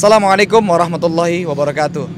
Assalamualaikum warahmatullahi wabarakatuh.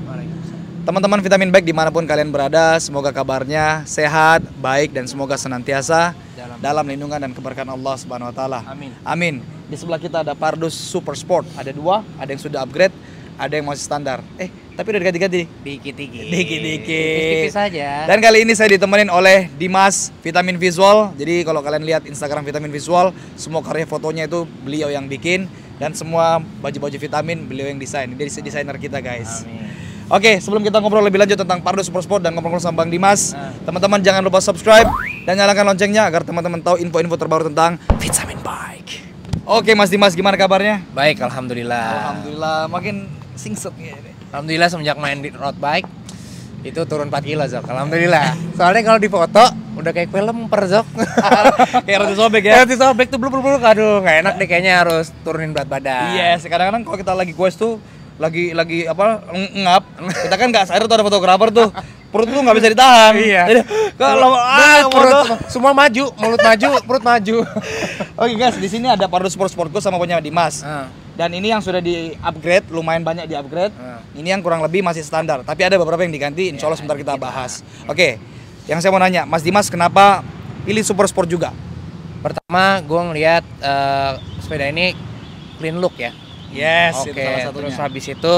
Teman-teman Vitamin Baik dimanapun kalian berada, semoga kabarnya sehat, baik, dan semoga senantiasa dalam, dalam lindungan dan keberkahan Allah Subhanahu Wa Amin. Amin. Di sebelah kita ada Pardus Super Sport, ada dua, ada yang sudah upgrade, ada yang masih standar. Eh, tapi udah diganti-ganti. Dikit-dikit. Dikit-dikit. saja. Dan kali ini saya ditemenin oleh Dimas Vitamin Visual. Jadi kalau kalian lihat Instagram Vitamin Visual, semua karya fotonya itu beliau yang bikin dan semua baju-baju vitamin beliau yang desain. Dia desainer kita guys. Amin. Oke, sebelum kita ngobrol lebih lanjut tentang Pardo Super Sport dan ngobrol-ngobrol sama Bang Dimas, ah. teman-teman nah. jangan lupa subscribe dan nyalakan loncengnya agar teman-teman tahu info-info terbaru tentang Vitamin Bike. Oke, Mas Dimas gimana kabarnya? Baik, alhamdulillah. Alhamdulillah, makin singset ya ini. Alhamdulillah semenjak main di road bike itu turun 4 kilo Zok, alhamdulillah. Soalnya kalau difoto udah kayak film per Zok. kayak roti sobek ya. Roti sobek tuh belum belum aduh nggak enak deh kayaknya harus turunin berat badan. Iya, yes, kadang-kadang kalau kita lagi quest tuh lagi lagi apa ngap kita kan nggak sadar tuh ada fotografer tuh perut tuh nggak bisa ditahan iya Jadi, kalau ah perut semua maju mulut maju perut maju oke okay, guys di sini ada Pardo Sport sport gue sama punya Dimas uh dan ini yang sudah di upgrade lumayan banyak di upgrade hmm. Ah. ini yang kurang lebih masih standar tapi ada beberapa yang diganti insya Allah ya, sebentar kita gitu. bahas oke okay. yang saya mau nanya Mas Dimas kenapa pilih super sport juga pertama gue ngeliat uh, sepeda ini clean look ya yes oke okay. terus habis itu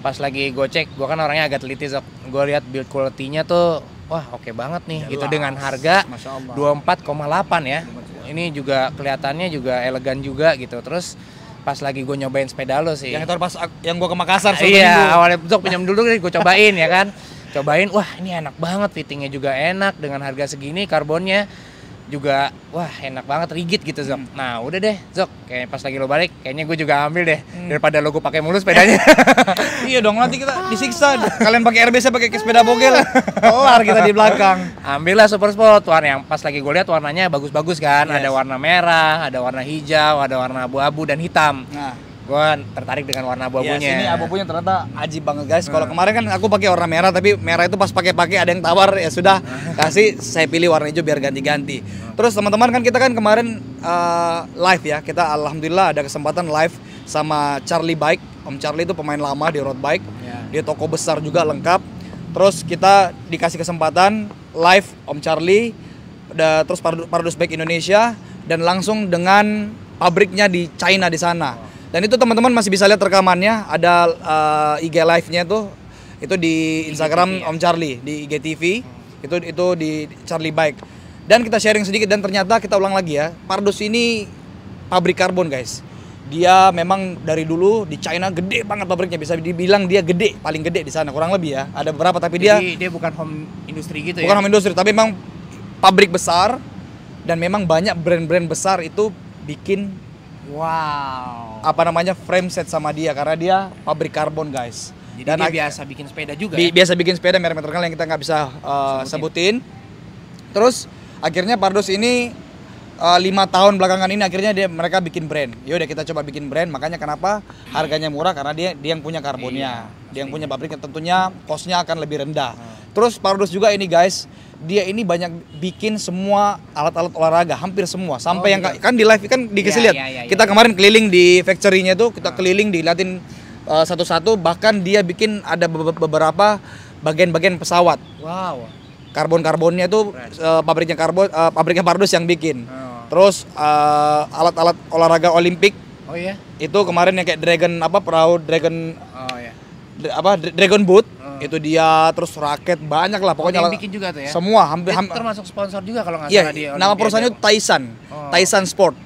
pas lagi gue cek gue kan orangnya agak teliti so. gue lihat build quality-nya tuh wah oke okay banget nih itu dengan harga 24,8 ya ini juga kelihatannya juga elegan juga gitu terus pas lagi gue nyobain sepeda lo sih. Yang itu pas yang gue ke Makassar. Iya, minggu. awalnya besok pinjam dulu nih gue cobain ya kan. Cobain, wah ini enak banget, fittingnya juga enak dengan harga segini, karbonnya juga wah enak banget rigid gitu Zok. Hmm. Nah udah deh Zok, kayak pas lagi lo balik kayaknya gue juga ambil deh hmm. daripada lo gue pakai mulus sepedanya. iya dong nanti kita ah. disiksa. Kalian pakai RB saya pakai sepeda bogel. Kelar kita di belakang. ambil lah super sport warna yang pas lagi gue lihat warnanya bagus-bagus kan. Yes. Ada warna merah, ada warna hijau, ada warna abu-abu dan hitam. Nah gue tertarik dengan warna iya, abu-abunya. Yes, ini abu-abunya ternyata aji banget guys. Kalau hmm. kemarin kan aku pakai warna merah tapi merah itu pas pakai-pakai ada yang tawar ya sudah hmm. kasih saya pilih warna hijau biar ganti-ganti. Hmm. Terus teman-teman kan kita kan kemarin uh, live ya. Kita alhamdulillah ada kesempatan live sama Charlie Bike. Om Charlie itu pemain lama di road bike. Iya. Dia toko besar juga lengkap. Terus kita dikasih kesempatan live Om Charlie da, terus Pardus Bike Indonesia dan langsung dengan pabriknya di China di sana. Wow dan itu teman-teman masih bisa lihat rekamannya, ada uh, eh, IG live-nya tuh. Itu di Instagram IGTV, ya? Om Charlie di IGTV. Hmm. Itu itu di Charlie Bike. Dan kita sharing sedikit dan ternyata kita ulang lagi ya. Pardus ini pabrik karbon, guys. Dia memang dari dulu di China gede banget pabriknya, bisa dibilang dia gede, paling gede di sana kurang lebih ya. Ada berapa tapi Jadi, dia dia bukan home industry gitu bukan ya. Bukan home industry, tapi memang pabrik besar dan memang banyak brand-brand besar itu bikin Wow. Apa namanya frame set sama dia karena dia pabrik karbon guys. Jadi Dan dia biasa bikin sepeda juga. Bi ya? Biasa bikin sepeda merek terkenal yang kita nggak bisa uh, sebutin. sebutin. Terus akhirnya Pardos ini eh, lima tahun belakangan ini akhirnya dia mereka bikin brand. Yaudah kita coba bikin brand. Makanya kenapa harganya murah karena dia dia yang punya karbonnya, iya, dia yang punya pabriknya. Tentunya kosnya akan lebih rendah. Hmm. Terus Pardus juga ini guys, dia ini banyak bikin semua alat-alat olahraga, hampir semua. Sampai oh, yang gitu. kan di live kan dikasih yeah, lihat. Yeah, yeah, kita iya. kemarin keliling di factory-nya tuh, kita ah. keliling diliatin uh, eh, satu-satu bahkan dia bikin ada beberapa bagian-bagian pesawat. Wow. Karbon-karbonnya tuh uh, pabriknya karbon uh, pabriknya Pardus yang bikin. Oh. Terus uh, alat-alat olahraga olimpik. Oh iya. Itu kemarin yang kayak dragon apa perahu dragon Oh iya apa Dragon Boot hmm. itu dia terus raket banyak lah pokoknya oh, bikin juga tuh ya semua hampir ham, termasuk sponsor juga kalau nggak iya, salah yeah, dia nama perusahaannya Tyson oh. Tyson Sport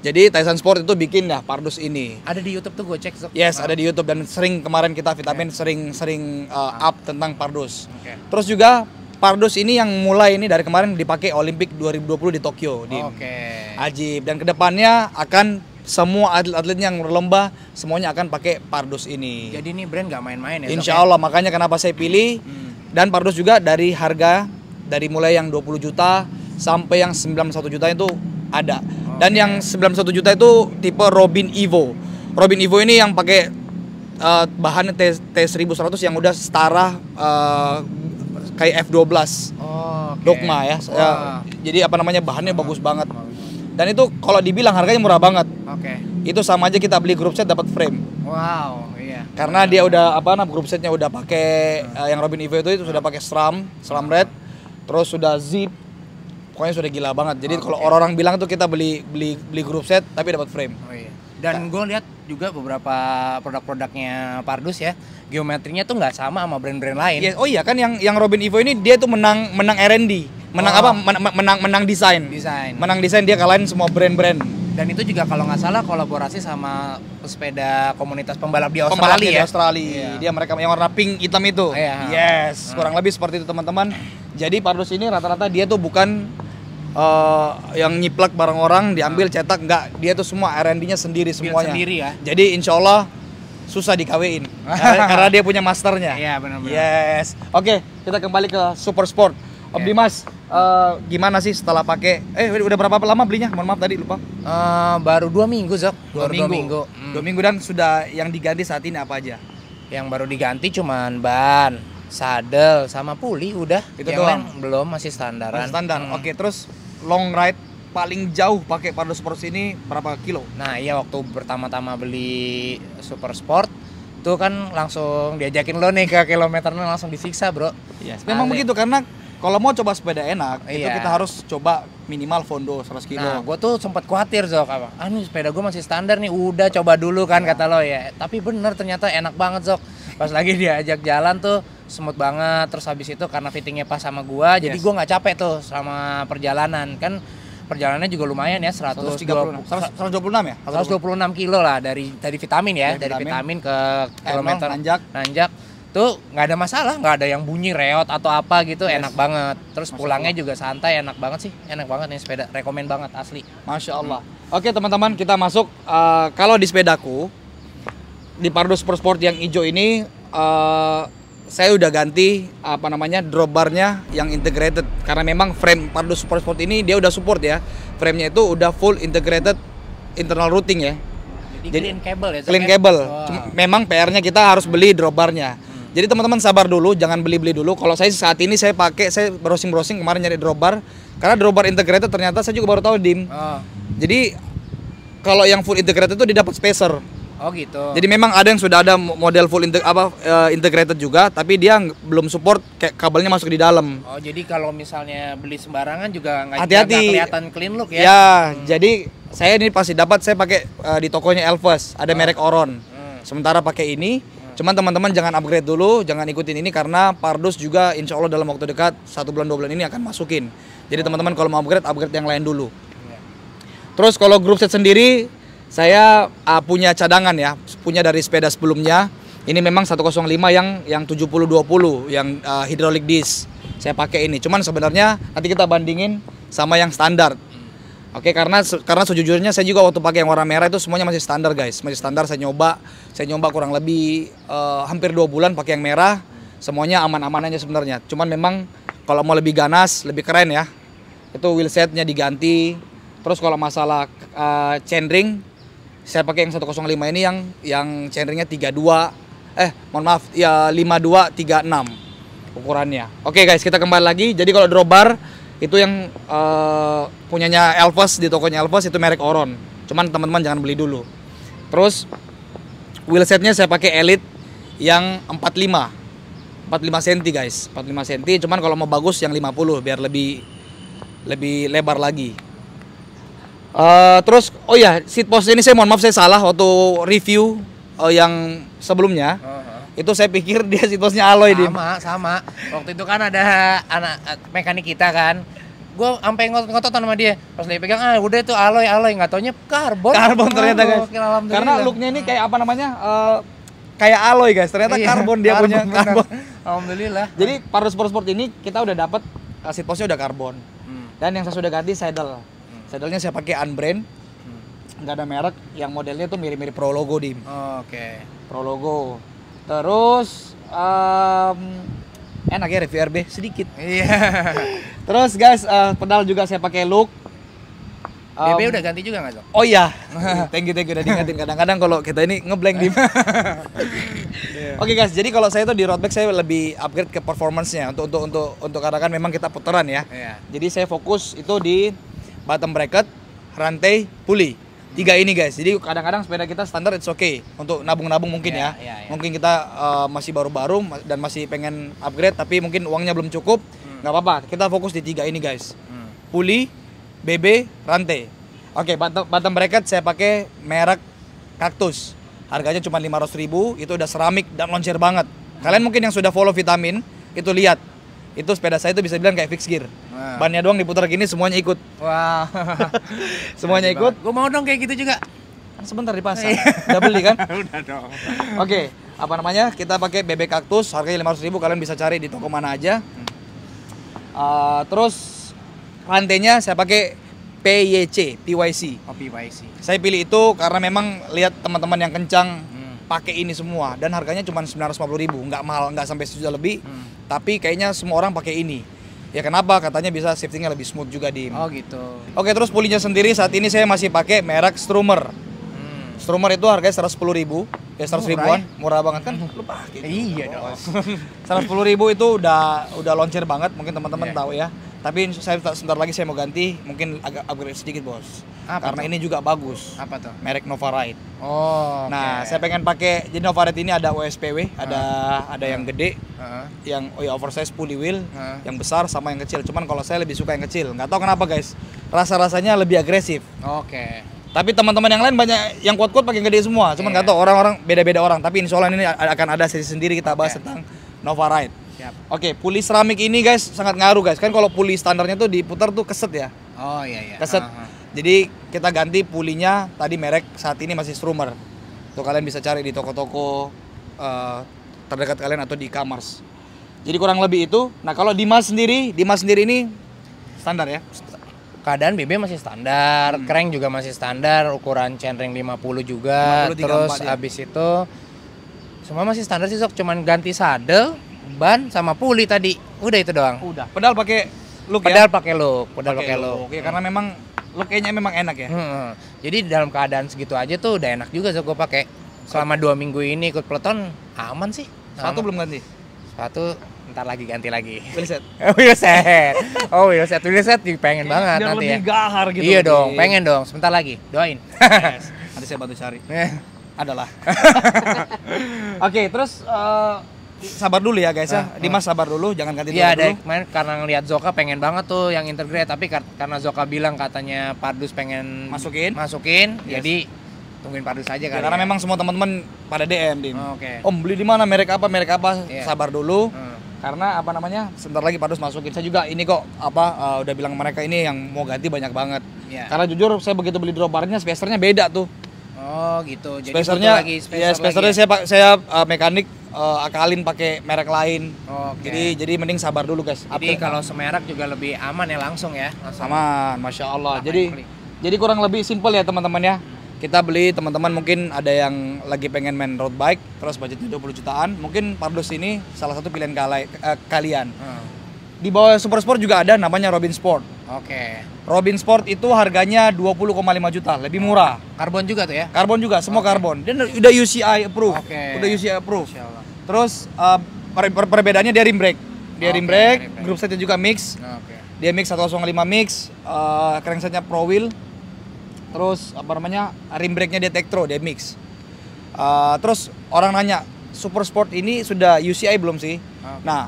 jadi Tyson Sport itu bikin ya Pardus ini. Ada di YouTube tuh gue cek. So. Yes, ada di YouTube dan sering kemarin kita vitamin sering-sering uh, up tentang Pardus. Okay. Terus juga Pardus ini yang mulai ini dari kemarin dipakai Olimpik 2020 di Tokyo. di Okay. Ajib dan kedepannya akan semua atlet-atlet yang berlomba semuanya akan pakai Pardus ini. Jadi ini brand gak main-main ya? Insya ya? Allah, makanya kenapa saya pilih. Hmm. Dan Pardus juga dari harga dari mulai yang 20 juta sampai yang 91 juta itu ada. Okay. Dan yang 91 juta itu tipe Robin Evo. Robin Evo ini yang pakai uh, bahan T, T1100 yang udah setara uh, kayak F12. Oh, okay. Dogma ya. Wow. Jadi apa namanya bahannya bagus banget. Dan itu kalau dibilang harganya murah banget. Oke. Okay. Itu sama aja kita beli grup set dapat frame. Wow, iya. Karena dia udah apa namanya grup setnya udah pakai uh. yang Robin Evo itu itu sudah pakai SRAM, SRAM red, terus sudah zip. Pokoknya sudah gila banget. Jadi okay. kalau orang-orang bilang tuh kita beli beli beli grup set tapi dapat frame. Oh iya. Dan gue lihat juga beberapa produk-produknya Pardus ya geometrinya tuh nggak sama sama brand-brand lain. Yeah, oh iya kan yang yang Robin Evo ini dia tuh menang menang R&D, menang oh. apa? Men, menang menang desain. Desain. Menang desain dia kalahin semua brand-brand. Dan itu juga kalau nggak salah kolaborasi sama sepeda komunitas pembalap di Australia. Pembalap di ya? Australia. Yeah. Dia mereka yang warna pink hitam itu. Oh, iya. Yes, hmm. kurang lebih seperti itu teman-teman. Jadi Pardus ini rata-rata dia tuh bukan uh, yang nyiplak barang orang diambil hmm. cetak nggak dia tuh semua R&D-nya sendiri semuanya. sendiri ya. Jadi insya Allah susah dikawin karena, dia punya masternya. Iya benar-benar. Yes. Oke, okay, kita kembali ke Super Sport. Om yeah. Eh, uh, gimana sih setelah pakai? Eh, udah berapa lama belinya? Mohon maaf tadi lupa. Uh, baru dua minggu, zok. Dua baru minggu. Dua minggu. Hmm. dua minggu dan sudah yang diganti saat ini apa aja? Yang baru diganti cuman ban, sadel, sama puli udah. Itu yang doang. belum masih standaran. Masih standar. Hmm. Oke, okay, terus long ride paling jauh pakai Pardo sport ini berapa kilo? Nah iya waktu pertama-tama beli Super Sport itu kan langsung diajakin lo nih ke kilometernya langsung disiksa bro. Iya. Yes. Memang begitu karena kalau mau coba sepeda enak iya. itu kita harus coba minimal fondo 100 kilo. Nah, gue tuh sempat khawatir Zok, apa? Ah, ini sepeda gue masih standar nih, udah coba dulu kan nah. kata lo ya. Tapi bener ternyata enak banget Zok. Pas lagi diajak jalan tuh semut banget. Terus habis itu karena fittingnya pas sama gue, yes. jadi gue nggak capek tuh sama perjalanan kan perjalanannya juga lumayan ya 120, 126 ya? 126 kilo lah dari dari vitamin ya, iya, dari, vitamin, ke kilometer nanjak. nanjak tuh nggak ada masalah, nggak ada yang bunyi reot atau apa gitu, yes. enak banget. Terus Masya pulangnya Allah. juga santai, enak banget sih, enak banget nih sepeda, rekomend banget asli. Masya Allah. Hmm. Oke teman-teman kita masuk, uh, kalau di sepedaku di pardus Super Sport yang hijau ini uh, saya udah ganti apa namanya drop barnya yang integrated karena memang frame Pardo Super Sport ini dia udah support ya framenya itu udah full integrated internal routing ya jadi, jadi clean cable ya clean ya? cable wow. memang PR-nya kita harus beli drop barnya hmm. jadi teman-teman sabar dulu jangan beli beli dulu kalau saya saat ini saya pakai saya browsing browsing kemarin nyari drop bar karena drop bar integrated ternyata saya juga baru tahu dim oh. jadi kalau yang full integrated itu didapat spacer Oh gitu. Jadi memang ada yang sudah ada model full integ apa uh, integrated juga, tapi dia belum support kayak kabelnya masuk di dalam. Oh jadi kalau misalnya beli sembarangan juga nggak kelihatan clean look ya? Ya, hmm. jadi saya ini pasti dapat saya pakai uh, di tokonya Elvis, ada oh. merek Oron. Hmm. Sementara pakai ini, hmm. cuman teman-teman jangan upgrade dulu, jangan ikutin ini karena Pardus juga insya Allah dalam waktu dekat satu bulan dua bulan ini akan masukin. Jadi oh. teman-teman oh. kalau mau upgrade, upgrade yang lain dulu. Iya. Terus kalau grup set sendiri saya uh, punya cadangan ya, punya dari sepeda sebelumnya. Ini memang 105 yang yang 7020 yang uh, ah, hidrolik disc. Saya pakai ini. Cuman sebenarnya nanti kita bandingin sama yang standar. Oke, karena karena sejujurnya saya juga waktu pakai yang warna merah itu semuanya masih standar, guys. Masih standar saya nyoba. Saya nyoba kurang lebih uh, hampir 2 bulan pakai yang merah. Semuanya aman-aman aja sebenarnya. Cuman memang kalau mau lebih ganas, lebih keren ya. Itu wheelsetnya diganti. Terus kalau masalah uh, ah, chainring saya pakai yang 105 ini yang yang chainringnya 32 eh mohon maaf ya 5236 ukurannya. Oke guys, kita kembali lagi. Jadi kalau drobar itu yang uh, punyanya Elvis di tokonya Elvis itu merek Oron. Cuman teman-teman jangan beli dulu. Terus wheelsetnya saya pakai Elite yang 45. 45 cm guys, 45 cm. Cuman kalau mau bagus yang 50 biar lebih lebih lebar lagi. Eh, terus oh ya seat post ini saya mohon maaf saya salah waktu review uh, yang sebelumnya. Uh -huh. Itu saya pikir dia seat postnya alloy Sama, dia. sama. Waktu itu kan ada anak eh, mekanik kita kan gue sampai ngotot-ngotot sama dia pas dia pegang ah udah itu alloy Gak nggak taunya karbon karbon ternyata guys karena looknya ini kayak apa namanya uh, kayak alloy guys ternyata iya, karbon dia karbon, punya bener. karbon alhamdulillah jadi paru Sport Sport ini kita udah dapet uh, seat postnya udah karbon hmm. dan yang saya sudah ganti saddle sadelnya saya pakai unbrand, hmm. nggak ada merek. Yang modelnya tuh mirip-mirip Prologo dim. Oh, Oke. Okay. Prologo. Terus um, enak ya VRB sedikit. Iya. Yeah. Terus guys uh, pedal juga saya pakai Look. Um, udah ganti juga nggak sih? Oh iya, thank you thank you udah diingetin. Kadang-kadang kalau kita ini ngeblank dim. yeah. Oke okay, guys, jadi kalau saya tuh di road bike saya lebih upgrade ke performancenya untuk untuk untuk untuk karena kan memang kita puteran ya. Yeah. Jadi saya fokus itu di bottom bracket, rantai, puli. Tiga ini guys. Jadi kadang-kadang sepeda kita standar it's okay untuk nabung-nabung mungkin yeah, ya. Yeah, yeah. Ya. Mungkin kita uh, masih baru-baru dan masih pengen upgrade tapi mungkin uangnya belum cukup. Hmm. nggak apa-apa. Kita fokus di tiga ini guys. Hmm. Puli, BB, rantai. Oke, okay, bottom, bottom bracket saya pakai merek kaktus. Harganya cuma 500 ribu, itu udah seramik dan loncer banget. Kalian mungkin yang sudah follow vitamin, itu lihat itu sepeda saya itu bisa bilang kayak fix gear. Wow. Bannya doang diputar gini semuanya ikut. Wah. Wow. semuanya ikut. Gue mau dong kayak gitu juga. sebentar di pasar. Iya. Udah beli kan? Udah dong. Oke, okay. apa namanya? Kita pakai bebek kaktus harganya lima ribu. kalian bisa cari di toko mana aja. Uh, terus rantainya saya pakai PYC, PYC. Oh, PYC. Saya pilih itu karena memang lihat teman-teman yang kencang pakai ini semua dan harganya cuma sembilan puluh ribu nggak mahal nggak sampai sejuta lebih hmm. tapi kayaknya semua orang pakai ini ya kenapa katanya bisa shiftingnya lebih smooth juga di oh gitu oke terus pulinya sendiri saat ini saya masih pakai merek Strummer hmm. Strummer itu harganya seratus sepuluh ribu ya seratus ribuan ya? murah banget kan hmm. lu pakai iya dong sepuluh ribu itu udah udah launcher banget mungkin teman-teman yeah. tahu ya tapi saya sebentar lagi saya mau ganti, mungkin agak upgrade sedikit bos. Apa Karena tuh? ini juga bagus. Apa tuh? Merek Ride Oh. Okay. Nah, saya pengen pakai jadi Ride ini ada OSPW, uh. ada ada uh. yang gede, uh. yang oh ya, oversize pulley wheel, uh. yang besar sama yang kecil. Cuman kalau saya lebih suka yang kecil. Nggak tahu kenapa guys. Rasa rasanya lebih agresif. Oke. Okay. Tapi teman-teman yang lain banyak yang kuat-kuat pakai gede semua. Cuman nggak gak iya. tahu orang-orang beda-beda orang. Tapi insya Allah ini akan ada sesi sendiri kita bahas okay. tentang Ride. Siap. Oke, puli seramik ini guys sangat ngaruh guys. Kan kalau puli standarnya tuh diputar tuh keset ya. Oh iya iya. Keset. Uh -huh. Jadi kita ganti pulinya tadi merek saat ini masih Strumer. Tuh kalian bisa cari di toko-toko uh, terdekat kalian atau di e Jadi kurang lebih itu. Nah, kalau Dimas sendiri, Dimas sendiri ini standar ya. Keadaan BB masih standar, hmm. crank juga masih standar, ukuran chainring 50 juga. 50, 3, terus ya. itu semua masih standar sih sok cuman ganti sadel ban sama puli tadi. Udah itu doang. Udah. Pedal pakai look pedal ya? pakai look, pedal pakai look. look. Ya, karena memang kayaknya memang enak ya. Hmm. Jadi dalam keadaan segitu aja tuh udah enak juga sih gua pakai. Selama dua minggu ini ikut peloton aman sih. Aman. Satu belum ganti. Satu ntar lagi ganti lagi. oh Wilset. Oh wilset. wheelset pengen Kayaknya banget nanti lebih ya. gahar gitu. Iya dong, pengen dong. Sebentar lagi, doain. yes. Nanti saya bantu cari. Adalah. Oke, okay, terus uh, sabar dulu ya guys ya. Uh, uh. Dimas eh. sabar dulu, jangan ganti iya, dulu. Iya, dari karena ngelihat Zoka pengen banget tuh yang integrate tapi kar karena Zoka bilang katanya Pardus pengen masukin. Masukin. Yes. Jadi tungguin Pardus aja kan. Ya, karena ya. memang semua teman-teman pada DM, Dim. Oh, Oke. Okay. Om beli di mana, merek apa, merek apa? Yeah. Sabar dulu. Uh. Karena apa namanya? Sebentar lagi Pardus masukin. Saya juga ini kok apa uh, udah bilang mereka ini yang mau ganti banyak banget. Yeah. Karena jujur saya begitu beli droppernya spacernya beda tuh. Oh gitu. Jadi spacernya lagi spacer iya, ya spacernya lagi saya saya uh, mekanik uh, akalin pakai merek lain. Okay. Jadi jadi mending sabar dulu guys. Jadi kalau semerek juga lebih aman ya langsung ya. Langsung. Aman, masya Allah. jadi jadi kurang lebih simple ya teman-teman ya. Kita beli teman-teman mungkin ada yang lagi pengen main road bike, terus budgetnya 20 jutaan, mungkin Pardus ini salah satu pilihan kalai, uh, kalian. Hmm. Di bawah Super Sport juga ada namanya Robin Sport. Oke. Okay. Robin Sport itu harganya 20,5 juta, lebih murah. Karbon juga tuh ya? Karbon juga, semua okay. karbon. Dan udah UCI approve. Okay. Udah UCI approve. Allah. Terus uh, per per perbedaannya dia rim brake, Dia okay, oh, rim brake, okay, grup setnya juga mix. Oh, okay. Dia mix 105 mix, uh, eh, cranksetnya pro wheel. Terus apa namanya? rim brake-nya dia Tektro, dia mix. Uh, terus orang nanya, Super Sport ini sudah UCI belum sih? Oh, okay. Nah,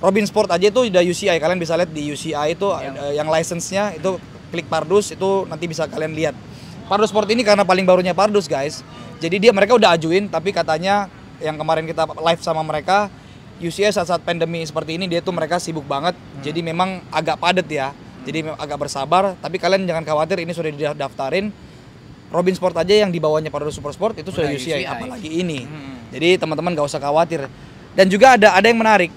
Robin Sport aja itu udah UCI. Kalian bisa lihat di UCI itu yeah. Iya. uh, yang license-nya itu klik Pardus itu nanti bisa kalian lihat. Pardus Sport ini karena paling barunya Pardus, guys. Jadi dia mereka udah ajuin tapi katanya yang kemarin kita live sama mereka UCS saat-saat pandemi seperti ini dia tuh mereka sibuk banget hmm. jadi memang agak padat ya hmm. jadi agak bersabar tapi kalian jangan khawatir ini sudah didaftarin Robin Sport aja yang dibawanya pada Super Sport itu sudah UCI, UCI apalagi ini hmm. jadi teman-teman gak usah khawatir dan juga ada ada yang menarik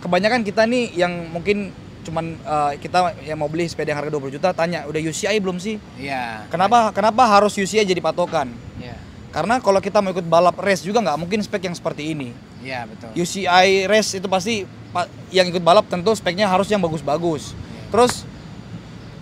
kebanyakan kita nih yang mungkin cuman uh, kita yang mau beli sepeda yang harga 20 juta tanya udah UCI belum sih? Iya. Kenapa kenapa harus UCI jadi patokan? Karena kalau kita mau ikut balap race juga nggak mungkin spek yang seperti ini. Iya betul. UCI race itu pasti yang ikut balap tentu speknya harus yang bagus-bagus. Ya. Terus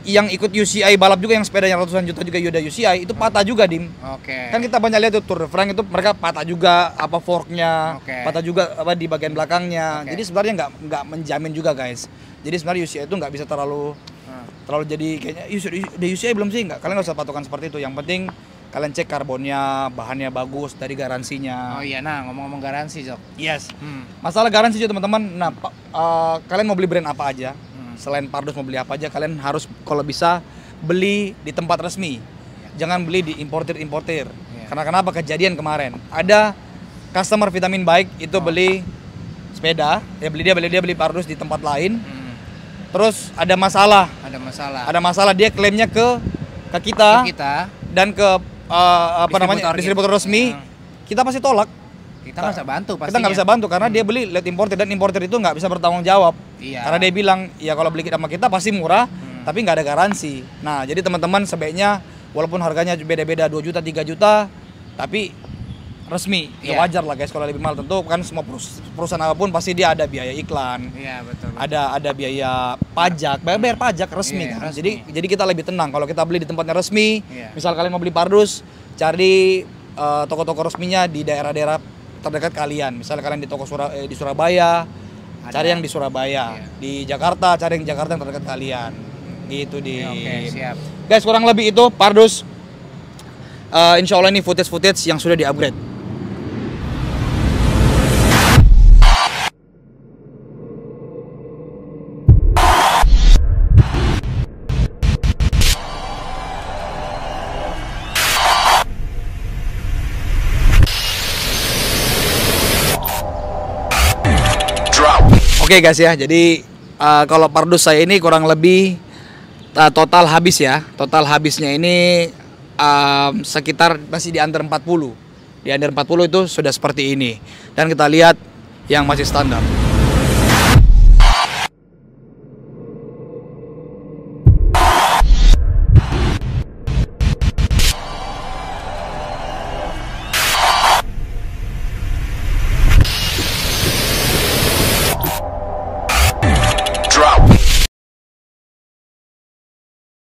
yang ikut UCI balap juga yang sepedanya ratusan juta juga Yoda UCI itu patah juga dim. Oke. Okay. Kan kita banyak lihat tuh Tour de itu mereka patah juga apa forknya, okay. patah juga apa di bagian belakangnya. Okay. Jadi sebenarnya nggak nggak menjamin juga guys. Jadi sebenarnya UCI itu nggak bisa terlalu hmm. terlalu jadi kayaknya UCI, di UCI belum sih nggak. Kalian nggak usah patokan seperti itu. Yang penting kalian cek karbonnya, bahannya bagus dari garansinya. Oh iya, nah ngomong-ngomong garansi, Jok. Yes. Hmm. Masalah garansi juga teman-teman. Nah, uh, kalian mau beli brand apa aja? Hmm. Selain Pardus mau beli apa aja? Kalian harus kalau bisa beli di tempat resmi. Yeah. Jangan beli di importir-importir. Yeah. Karena kenapa kejadian kemarin? Ada customer vitamin baik itu oh. beli sepeda, ya beli dia beli dia beli Pardus di tempat lain. Hmm. Terus ada masalah. Ada masalah. Ada masalah dia klaimnya ke ke kita. Ke kita dan ke uh, apa distributor namanya gitu. resmi, ya. kita pasti tolak. Kita nggak bisa bantu pastinya. Kita nggak bisa bantu karena hmm. dia beli led importer dan importer itu nggak bisa bertanggung jawab. Iya. Karena dia bilang ya kalau beli sama kita pasti murah, hmm. tapi nggak ada garansi. Nah jadi teman-teman sebaiknya walaupun harganya beda-beda 2 juta 3 juta, tapi resmi. Ya iya. wajar lah guys kalau lebih mahal tentu kan semua perusahaan apapun pasti dia ada biaya iklan. yeah, betul, betul. Ada ada biaya pajak, bayar, bayar pajak resmi yeah, kan. Resmi. Jadi jadi kita lebih tenang kalau kita beli di tempatnya resmi. Yeah. Misal kalian mau beli pardus, cari eh, toko-toko uh, resminya di daerah-daerah terdekat kalian. Misal kalian di toko Surab eh, di Surabaya, ada. cari yang di Surabaya. Yeah. Di Jakarta cari yang Jakarta yang terdekat kalian. Gitu di. yeah, okay, siap. Guys, kurang lebih itu pardus uh, insya Allah ini footage-footage yang sudah di-upgrade Oke okay guys ya, jadi uh, kalau pardus saya ini kurang lebih uh, total habis ya. Total habisnya ini uh, sekitar masih di under 40. Di under 40 itu sudah seperti ini. Dan kita lihat yang masih standar.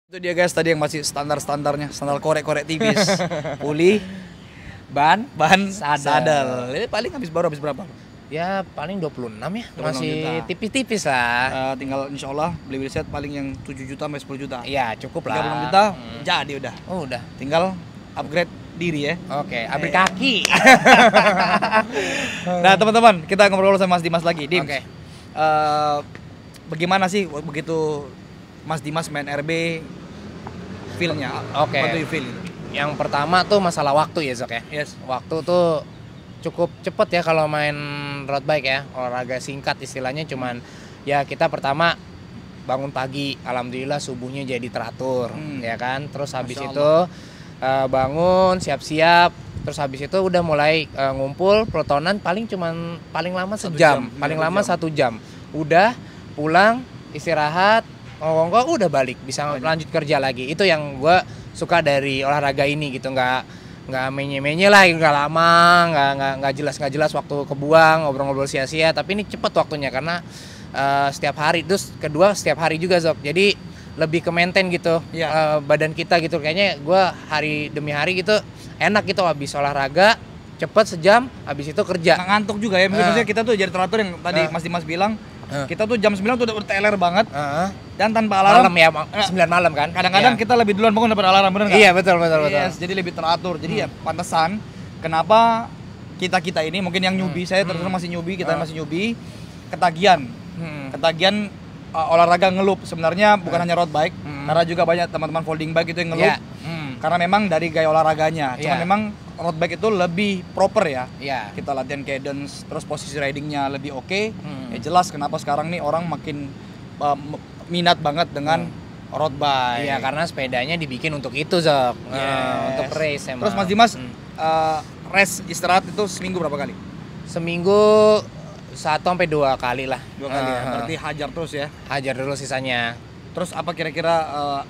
Itu dia guys tadi yang masih standar-standarnya, standar korek-korek tipis. Puli, ban, ban, sadel. sadel. Ini paling habis baru habis berapa? Ya paling 26 ya, 26 masih tipis-tipis lah. Uh, tinggal insya Allah beli set paling yang 7 juta sampai 10 juta. ya cukup lah. 36 juta hmm. jadi udah. Oh udah. Tinggal upgrade diri ya. Oke, okay, eh. upgrade kaki. nah teman-teman kita ngobrol sama Mas Dimas lagi. Dim, okay. uh, eh, bagaimana sih begitu Mas Dimas main RB feelnya, Oke. Okay. feel Yang pertama tuh masalah waktu ya, Zok ya. Yes. Waktu tuh cukup cepet ya kalau main road bike ya. Olahraga singkat istilahnya cuman ya kita pertama bangun pagi, alhamdulillah subuhnya jadi teratur, hmm. ya kan. Terus habis itu uh, bangun, siap-siap, terus habis itu udah mulai uh, ngumpul pelotonan paling cuman paling lama sejam, paling lama jam. satu jam. Udah pulang istirahat ngongkong udah balik bisa lanjut kerja lagi itu yang gue suka dari olahraga ini gitu nggak nggak menye-menye lah nggak lama nggak nggak nggak jelas nggak jelas waktu kebuang ngobrol-ngobrol sia-sia tapi ini cepet waktunya karena uh, setiap hari terus kedua setiap hari juga sob jadi lebih ke maintain gitu ya. uh, badan kita gitu kayaknya gue hari demi hari gitu enak gitu habis olahraga cepet sejam habis itu kerja nggak ngantuk juga ya eh. maksudnya uh, kita tuh jadi teratur yang tadi uh, Mas Dimas bilang kita tuh jam 9 tuh udah berteler banget. Uh -huh. Dan tanpa alarm. Malam ya, ma malam kan. Kadang-kadang yeah. kita lebih duluan bangun daripada alarm, benar Iya, betul betul betul. jadi lebih teratur. Jadi ya hmm. ya pantesan kenapa kita-kita ini mungkin yang nyubi, hmm. saya terus masih nyubi, kita hmm. masih nyubi ketagihan. Hmm. Ketagihan uh, olahraga ngelup sebenarnya bukan hanya road bike, hmm. karena juga banyak teman-teman folding bike itu yang ngelup. Yeah. Hmm. Karena memang dari gaya olahraganya. Cuma yeah. memang road bike itu lebih proper ya. Iya. Kita latihan cadence, terus posisi ridingnya lebih oke. Okay. Hmm. Ya jelas kenapa sekarang nih orang makin uh, minat banget dengan hmm. road bike. Iya, karena sepedanya dibikin untuk itu, Zak. Nah, yes. Uh, untuk race emang. Terus Mas Dimas, hmm. uh, rest istirahat itu seminggu berapa kali? Seminggu satu sampai dua kali lah. Dua kali. Uh, ya. Nah. Berarti hajar terus ya? Hajar dulu sisanya. Terus apa kira-kira uh,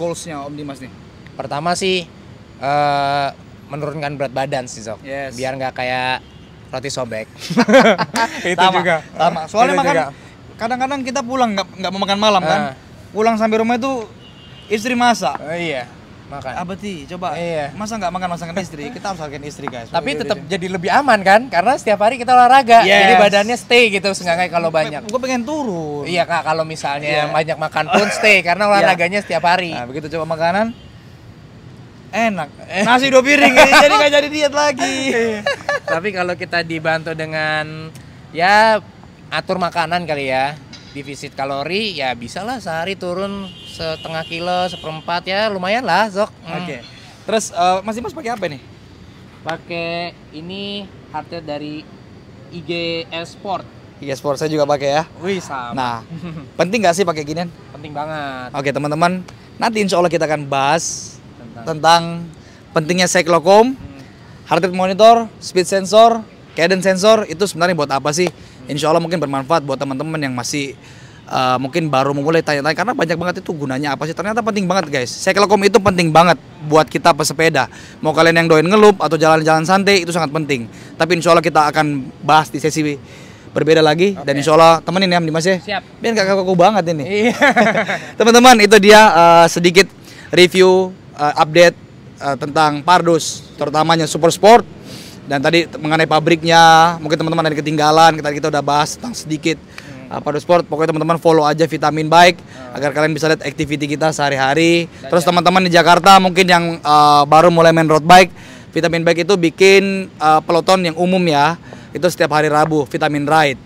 goalsnya Om Dimas nih? Pertama sih uh, menurunkan berat badan sih sok yes. biar nggak kayak roti sobek itu sama, juga sama soalnya itu makan juga. kadang-kadang kita pulang nggak nggak mau makan malam uh. kan eh. pulang sampai rumah itu istri masak uh, iya makan apa sih coba iya. masa nggak makan masakan istri kita harus makan istri guys tapi iya, tetap iya, iya. jadi lebih aman kan karena setiap hari kita olahraga yes. jadi badannya stay gitu seenggaknya kalau banyak gue pengen turun iya kak kalau misalnya yeah. banyak makan pun stay karena olahraganya yeah. setiap hari nah, begitu coba makanan enak nasi dua piring jadi nggak jadi diet lagi iya. tapi kalau kita dibantu dengan ya atur makanan kali ya defisit kalori ya bisa lah sehari turun setengah kilo seperempat ya lumayan lah sok hmm. oke okay. terus uh, eh, masih mas pakai apa nih pakai ini harta dari IG Sport IG Sport saya juga pakai ya wih sama nah penting gak sih pakai ginian penting banget oke teman-teman nanti insya Allah kita akan bahas tentang pentingnya cyclocom, heart rate monitor, speed sensor, cadence sensor itu sebenarnya buat apa sih? Insya Allah mungkin bermanfaat buat teman-teman yang masih uh, mungkin baru memulai tanya-tanya karena banyak banget itu gunanya apa sih? Ternyata penting banget guys. Cyclocom itu penting banget buat kita pesepeda. Mau kalian yang doain ngelup atau jalan-jalan santai itu sangat penting. Tapi insya Allah kita akan bahas di sesi berbeda lagi okay. dan insya Allah temenin ya Dimas ya siap biar gak kaku banget ini iya. teman-teman itu dia uh, sedikit review uh, update uh, tentang Pardus, terutamanya Super Sport. Dan tadi mengenai pabriknya, mungkin teman-teman ada ketinggalan, kita kita udah bahas tentang sedikit uh, Pardus Sport. Pokoknya teman-teman follow aja Vitamin Bike uh. agar kalian bisa lihat activity kita sehari-hari. Terus teman-teman di Jakarta mungkin yang uh, baru mulai main road bike, Vitamin Bike itu bikin uh, peloton yang umum ya. Itu setiap hari Rabu, Vitamin Ride.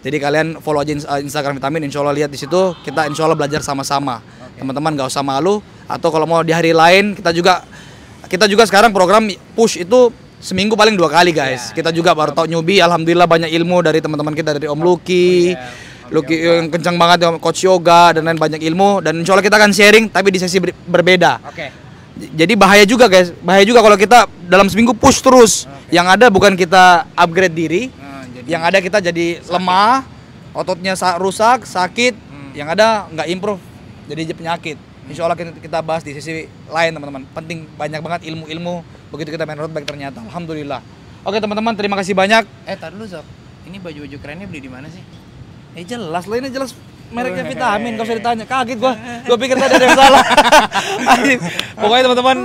Jadi kalian follow aja Instagram Vitamin, insya Allah lihat di situ kita insya Allah belajar sama-sama teman-teman gak usah malu atau kalau mau di hari lain kita juga kita juga sekarang program push itu seminggu paling dua kali guys. Yeah. Kita juga baru tau newbie, alhamdulillah banyak ilmu dari teman-teman kita dari Om luki oh, Lucky iya. yang kencang banget ya Coach Yoga dan lain banyak ilmu dan insya Allah kita akan sharing tapi di sesi ber berbeda. Okay. Jadi bahaya juga guys, bahaya juga kalau kita dalam seminggu push terus. Okay. Yang ada bukan kita upgrade diri, hmm, jadi yang ada kita jadi sakit. lemah, ototnya rusak, sakit, hmm. yang ada nggak improve jadi penyakit. Insya Allah kita bahas di sisi lain teman-teman. Penting banyak banget ilmu-ilmu begitu kita main road bike ternyata. Alhamdulillah. Oke teman-teman terima kasih banyak. Eh tar dulu sob. Ini baju-baju kerennya beli di mana sih? Eh jelas loh ini jelas mereknya oh, vitamin Kau usah iya. ditanya. Kaget gue gue pikir tadi ada yang salah. Pokoknya teman-teman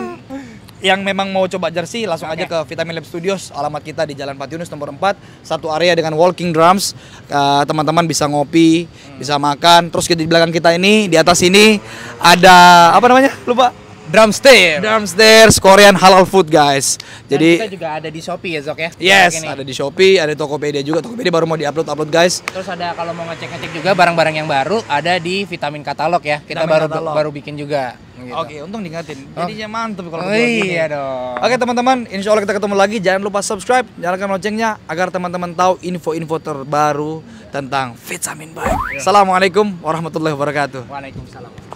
yang memang mau coba jersey langsung okay. aja ke Vitamin Lab Studios alamat kita di Jalan Patiunus nomor 4 satu area dengan walking drums eh, teman-teman uh, bisa ngopi hmm. bisa makan terus di belakang kita ini di atas ini ada apa namanya lupa Drumstairs. Drumstairs Korean Halal Food guys. Jadi Dan kita juga ada di Shopee ya Zok ya. Yes, ada di Shopee, ada di Tokopedia juga. Tokopedia baru mau diupload upload guys. Terus ada kalau mau ngecek-ngecek juga barang-barang yang baru ada di Vitamin Katalog ya. Kita vitamin baru katalog. baru bikin juga. Gitu. Oke, untung diingatin Jadi oh. mantep kalau oh, iya dong. Oke teman-teman, insya Allah kita ketemu lagi. Jangan lupa subscribe, nyalakan loncengnya agar teman-teman tahu info-info terbaru tentang vitamin baik. Iya. Assalamualaikum warahmatullahi wabarakatuh. Waalaikumsalam.